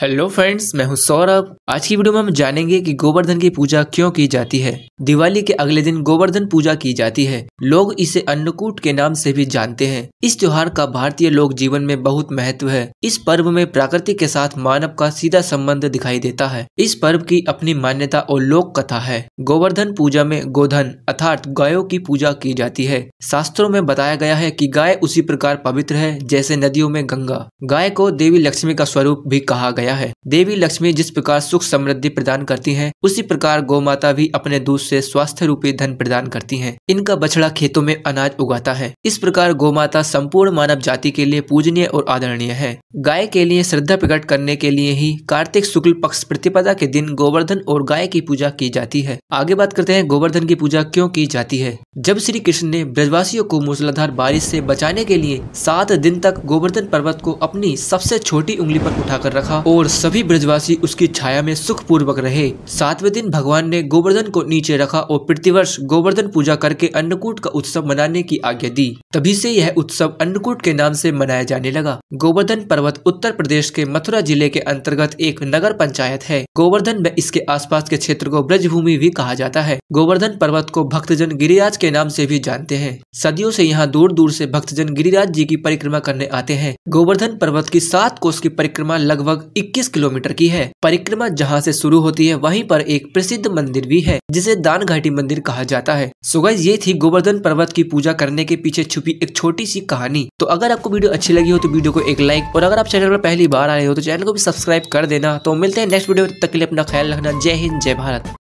hello friends मैं हूं सौरभ आज की वीडियो में हम जानेंगे कि गोवर्धन की पूजा क्यों की जाती है दिवाली के अगले दिन गोवर्धन पूजा की जाती है लोग इसे अन्नकूट के नाम से भी जानते हैं इस त्योहार का भारतीय लोक जीवन में बहुत महत्व है इस पर्व में प्रकृति के साथ मानव का सीधा संबंध दिखाई देता है इस पर्व की अपनी मान्यता और लोक कथा है गोवर्धन पूजा में गोधन अर्थात गायों की पूजा की जाती है शास्त्रों में बताया गया है की गाय उसी प्रकार पवित्र है जैसे नदियों में गंगा गाय को देवी लक्ष्मी का स्वरूप भी कहा गया आया है देवी लक्ष्मी जिस प्रकार सुख समृद्धि प्रदान करती हैं उसी प्रकार गौ माता भी अपने दूध से स्वास्थ्य रूपी धन प्रदान करती हैं इनका बछड़ा खेतों में अनाज उगाता है इस प्रकार गौ माता संपूर्ण मानव जाति के लिए पूजनीय और आदरणीय है गाय के लिए श्रद्धा प्रकट करने के लिए ही कार्तिक शुक्ल पक्ष प्रतिपदा के दिन गोवर्धन और गाय की पूजा की जाती है आगे बात करते हैं गोवर्धन की पूजा क्यों की जाती है जब श्री कृष्ण ने ब्रजवासियों को मूसलाधार बारिश से बचाने के लिए सात दिन तक गोवर्धन पर्वत को अपनी सबसे छोटी उंगली पर उठाकर रखा और और सभी ब्रजवासी उसकी छाया में सुखपूर्वक रहे सातवें दिन भगवान ने गोवर्धन को नीचे रखा और प्रतिवर्ष गोवर्धन पूजा करके अन्नकूट का उत्सव मनाने की आज्ञा दी तभी से यह उत्सव अन्नकूट के नाम से मनाया जाने लगा गोवर्धन पर्वत उत्तर प्रदेश के मथुरा जिले के अंतर्गत एक नगर पंचायत है गोवर्धन में इसके आसपास के क्षेत्र को ब्रजभूमि भी कहा जाता है गोवर्धन पर्वत को भक्तजन गिरिराज के नाम से भी जानते हैं सदियों से यहाँ दूर दूर से भक्तजन गिरिराज जी की परिक्रमा करने आते हैं गोवर्धन पर्वत की सात कोष की परिक्रमा लगभग 21 किलोमीटर की है परिक्रमा जहाँ से शुरू होती है वहीं पर एक प्रसिद्ध मंदिर भी है जिसे दान घाटी मंदिर कहा जाता है सो ये थी गोवर्धन पर्वत की पूजा करने के पीछे छुपी एक छोटी सी कहानी तो अगर आपको वीडियो अच्छी लगी हो तो वीडियो को एक लाइक और अगर आप चैनल पर पहली बार आए हो तो चैनल को भी सब्सक्राइब कर देना तो मिलते हैं नेक्स्ट वीडियो तक के लिए अपना ख्याल रखना जय हिंद जय भारत